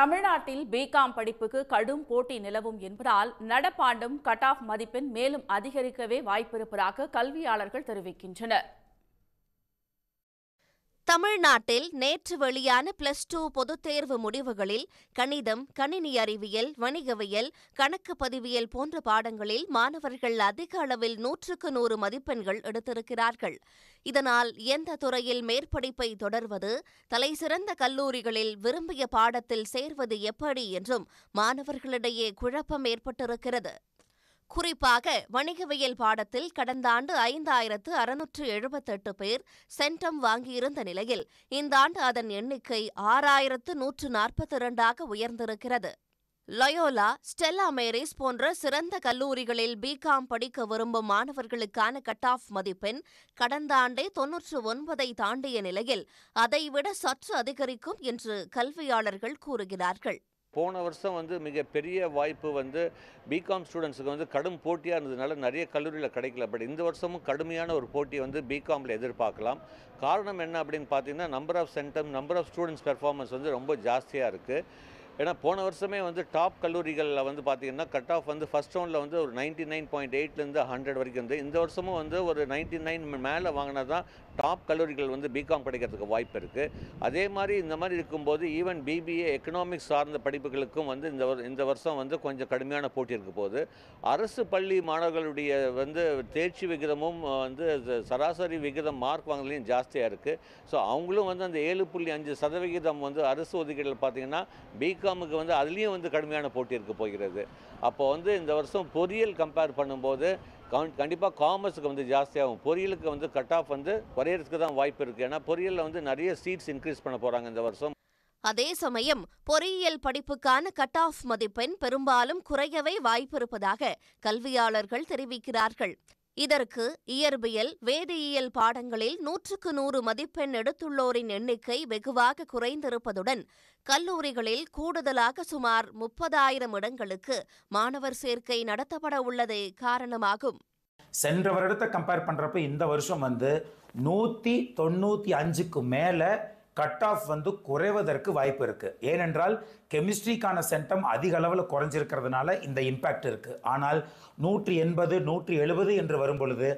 தமிழ்நாட்டில் பிகாம் படிப்புக்கு கடும் போட்டி நிலவும் என்பதால் நடப்பாண்டும் கட் ஆஃப் மதிப்பெண் மேலும் அதிகரிக்கவே வாய்ப்பிருப்பதாக கல்வியாளர்கள் தெரிவிக்கின்றனர் தமிழ்நாட்டில் நேற்று வெளியான பிளஸ் டூ பொதுத் தேர்வு முடிவுகளில் கணிதம் கணினி அறிவியல் வணிகவியல் கணக்கு பதிவியல் போன்ற பாடங்களில் மாணவர்கள் அதிக அளவில் நூற்றுக்கு நூறு மதிப்பெண்கள் எடுத்திருக்கிறார்கள் இதனால் எந்த துறையில் மேற்படிப்பை தொடர்வது தலைசிறந்த கல்லூரிகளில் விரும்பிய பாடத்தில் சேர்வது எப்படி என்றும் மாணவர்களிடையே குழப்பம் ஏற்பட்டிருக்கிறது குறிப்பாக வணிகவியல் பாடத்தில் கடந்த ஆண்டு ஐந்தாயிரத்து அறுநூற்று எழுபத்தெட்டு பேர் சென்டம் வாங்கியிருந்த நிலையில் இந்த ஆண்டு அதன் எண்ணிக்கை ஆறாயிரத்து நூற்று நாற்பத்தி இரண்டாக உயர்ந்திருக்கிறது லயோலா ஸ்டெல்லா மேரிஸ் போன்ற சிறந்த கல்லூரிகளில் பிகாம் படிக்க விரும்பும் மாணவர்களுக்கான கட் ஆஃப் மதிப்பெண் கடந்த ஆண்டே தொன்னூற்று ஒன்பதை தாண்டிய நிலையில் அதைவிட சற்று அதிகரிக்கும் என்று கல்வியாளர்கள் கூறுகிறார்கள் போன வருஷம் வந்து மிகப்பெரிய வாய்ப்பு வந்து பிகாம் ஸ்டூடெண்ட்ஸுக்கு வந்து கடும் போட்டியாக இருந்ததுனால நிறைய கல்லூரியில் கிடைக்கல பட் இந்த வருஷமும் கடுமையான ஒரு போட்டியை வந்து பிகாமில் எதிர்பார்க்கலாம் காரணம் என்ன அப்படின்னு பார்த்தீங்கன்னா number of centum number of students performance வந்து ரொம்ப ஜாஸ்தியாக இருக்குது ஏன்னா போன வருஷமே வந்து டாப் கல்லூரிகளில் வந்து பார்த்திங்கன்னா கட் ஆஃப் வந்து ஃபஸ்ட் ரவுண்டில் வந்து ஒரு நைன்டி நைன் பாயிண்ட் எயிட்லேருந்து ஹண்ட்ரட் வரைக்கும் வந்து இந்த வருஷமும் வந்து ஒரு நைன்டி நைன் மேலே வாங்கினா தான் டாப் கல்லூரிகள் வந்து பிகாம் கிடைக்கிறதுக்கு வாய்ப்பு இருக்குது அதே மாதிரி இந்த மாதிரி இருக்கும்போது ஈவன் பிபிஏ எக்கனாமிக்ஸ் சார்ந்த படிப்புகளுக்கும் வந்து இந்த இந்த வருஷம் வந்து கொஞ்சம் கடுமையான போட்டி இருக்க போது அரசு பள்ளி மாணவர்களுடைய வந்து தேர்ச்சி விகிதமும் வந்து சராசரி விகிதம் மார்க் வாங்கலையும் ஜாஸ்தியாக இருக்குது ஸோ அவங்களும் வந்து அந்த ஏழு புள்ளி அஞ்சு சதவிகிதம் வந்து அரசு ஒதுக்கீடுகள் பார்த்திங்கன்னா பிகாம் விஸ்காமுக்கு வந்து அதுலேயும் வந்து கடுமையான போட்டி இருக்க போகிறது அப்போ வந்து இந்த வருஷம் பொரியல் கம்பேர் பண்ணும்போது கண்டிப்பாக காமர்ஸுக்கு வந்து ஜாஸ்தியாகும் பொரியலுக்கு வந்து கட் ஆஃப் வந்து குறையறதுக்கு தான் வாய்ப்பு இருக்குது ஏன்னா பொரியலில் வந்து நிறைய சீட்ஸ் இன்க்ரீஸ் பண்ண போகிறாங்க இந்த வருஷம் அதே சமயம் பொறியியல் படிப்புக்கான கட் ஆஃப் மதிப்பெண் பெரும்பாலும் குறையவே வாய்ப்பிருப்பதாக கல்வியாளர்கள் தெரிவிக்கிறார்கள் இதற்கு இயற்பியல் வேதியியல் பாடங்களில் நூற்றுக்கு நூறு மதிப்பெண் எடுத்துள்ளோரின் எண்ணிக்கை வெகுவாக குறைந்திருப்பதுடன் கல்லூரிகளில் கூடுதலாக சுமார் முப்பதாயிரம் இடங்களுக்கு மாணவர் சேர்க்கை நடத்தப்பட உள்ளதே காரணமாகும் சென்ற வருடத்தை கம்பேர் பண்றப்ப இந்த வருஷம் வந்து நூத்தி தொண்ணூத்தி அஞ்சுக்கு மேலே கட் ஆஃப் வந்து குறைவதற்கு வாய்ப்பு இருக்குது ஏனென்றால் கெமிஸ்ட்ரிக்கான சென்டம் அதிக அளவில் குறைஞ்சிருக்கிறதுனால இந்த இம்பேக்ட் இருக்குது ஆனால் நூற்றி எண்பது நூற்றி எழுபது என்று வரும் பொழுது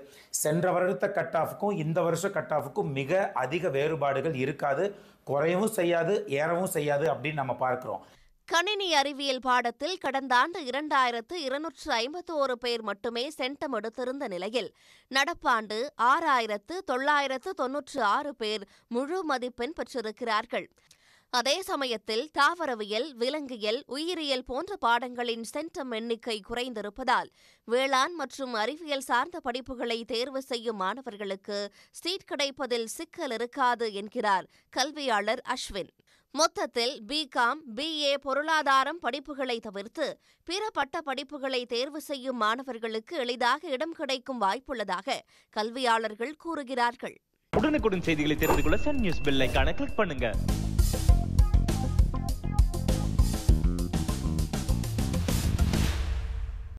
சென்ற வருடத்த கட் ஆஃப்க்கும் இந்த வருஷ கட் ஆஃபுக்கும் மிக அதிக வேறுபாடுகள் இருக்காது குறையவும் செய்யாது ஏறவும் செய்யாது அப்படின்னு நம்ம பார்க்குறோம் கணினி அறிவியல் பாடத்தில் கடந்த ஆண்டு இரண்டாயிரத்து இருநூற்று ஐம்பத்து ஓரு பேர் மட்டுமே சென்டம் எடுத்திருந்த நிலையில் நடப்பாண்டு ஆறாயிரத்து தொள்ளாயிரத்து தொன்னூற்று ஆறு பேர் முழு மதிப்பெண் பெற்றிருக்கிறார்கள் அதே சமயத்தில் தாவரவியல் விலங்கியல் உயிரியல் போன்ற பாடங்களின் சென்டம் எண்ணிக்கை குறைந்திருப்பதால் வேளாண் மற்றும் அறிவியல் சார்ந்த படிப்புகளை தேர்வு செய்யும் மாணவர்களுக்கு சீட் கிடைப்பதில் சிக்கல் இருக்காது என்கிறார் கல்வியாளர் அஸ்வின் மொத்தத்தில் பிகாம் பிஏ பொருளாதாரம் படிப்புகளை தவிர்த்து பிற பட்ட படிப்புகளை தேர்வு செய்யும் மாணவர்களுக்கு எளிதாக இடம் கிடைக்கும் வாய்ப்புள்ளதாக கல்வியாளர்கள் கூறுகிறார்கள் உடனுக்குடன் செய்திகளை தெரிந்து கொள்ள சன் நியூஸ் கிளிக் பண்ணுங்க